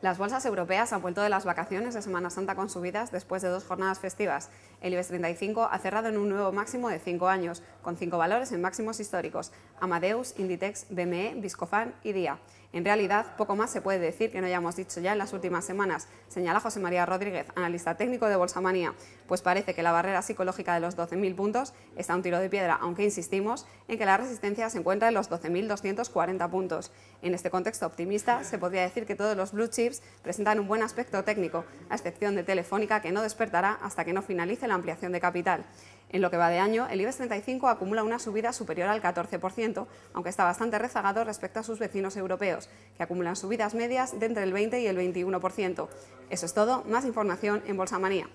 Las bolsas europeas han vuelto de las vacaciones de Semana Santa con subidas después de dos jornadas festivas. El IBEX 35 ha cerrado en un nuevo máximo de cinco años, con cinco valores en máximos históricos, Amadeus, Inditex, BME, Viscofan y Día... En realidad, poco más se puede decir que no hayamos dicho ya en las últimas semanas, señala José María Rodríguez, analista técnico de Bolsamanía, pues parece que la barrera psicológica de los 12.000 puntos está a un tiro de piedra, aunque insistimos en que la resistencia se encuentra en los 12.240 puntos. En este contexto optimista, se podría decir que todos los blue chips presentan un buen aspecto técnico, a excepción de Telefónica, que no despertará hasta que no finalice la ampliación de capital. En lo que va de año, el IBEX 35 ha acumula una subida superior al 14%, aunque está bastante rezagado respecto a sus vecinos europeos, que acumulan subidas medias de entre el 20 y el 21%. Eso es todo, más información en Bolsa Manía.